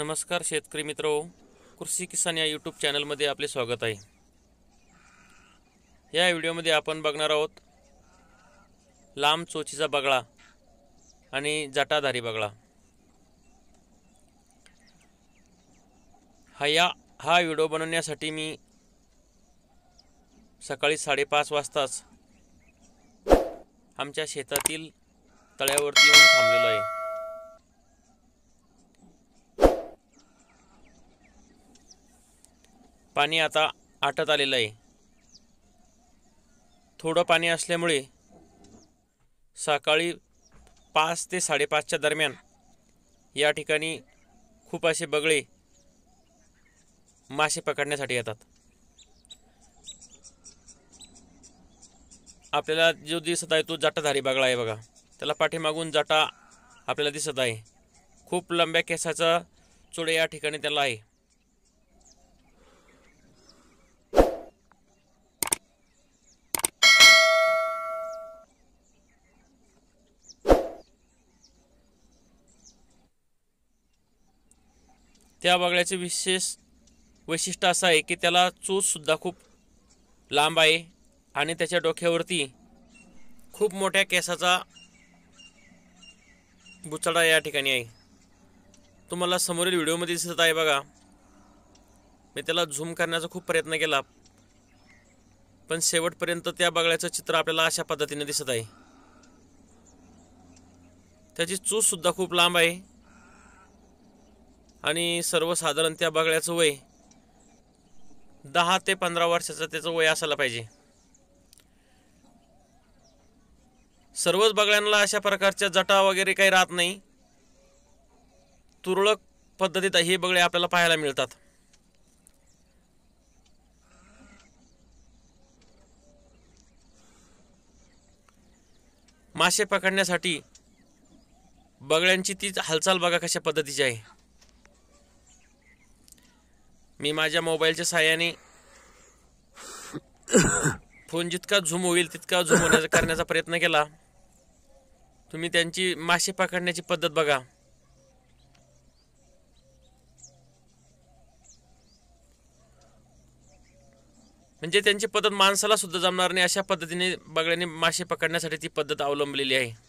नमस्कार शेतकरी मित्रो कृषी किसान या यूट्यूब चॅनलमध्ये आपले स्वागत आहे या व्हिडिओमध्ये आपण बघणार आहोत लांब चोचीचा बगळा आणि जटाधारी बगळा हा या हा व्हिडिओ बनवण्यासाठी मी सकाळी साडेपाच वाजताच आमच्या शेतातील तळ्यावरती येऊन थांबलेलो आहे पाणी आता आटत आलेलं आहे थोडं पाणी असल्यामुळे सकाळी पाच ते साडेपाचच्या दरम्यान या ठिकाणी खूप असे बगळे मासे पकडण्यासाठी येतात आपल्याला जो दिसत आहे तो जाटाधारी बगळा आहे बघा त्याला पाठीमागून जाटा आपल्याला दिसत आहे खूप लंब्या केसाचा चोळे या ठिकाणी त्याला आहे त्या बगळ्याचे विशेष वैशिष्ट्य असं आहे की त्याला चोचसुद्धा खूप लांब आहे आणि त्याच्या डोक्यावरती खूप मोठ्या केसाचा बुचडा या ठिकाणी आहे तुम्हाला समोरील व्हिडिओमध्ये दिसत आहे बघा मी त्याला झूम करण्याचा खूप प्रयत्न केला पण शेवटपर्यंत त्या बगळ्याचं चित्र आपल्याला अशा पद्धतीने दिसत आहे त्याची चूजसुद्धा खूप लांब आहे आणि सर्वसाधारण त्या बगळ्याचं वय दहा ते पंधरा वर्षाचं त्याचं वय असायला पाहिजे सर्वच बगळ्यांना अशा प्रकारच्या जटा वगैरे काही राहत नाही तुरळक पद्धतीत हे बगळे आपल्याला पाहायला मिळतात मासे पकडण्यासाठी बगळ्यांची तीच हालचाल बघा कशा पद्धतीची आहे मी माझ्या मोबाईलच्या साह्याने फोन जितका झूम होईल तितका झूम होण्याचा करण्याचा प्रयत्न केला तुम्ही त्यांची मासे पकडण्याची पद्धत बघा म्हणजे त्यांची पद्धत माणसाला सुद्धा जमणार नाही अशा पद्धतीने बगड्याने मासे पकडण्यासाठी ती पद्धत अवलंबलेली आहे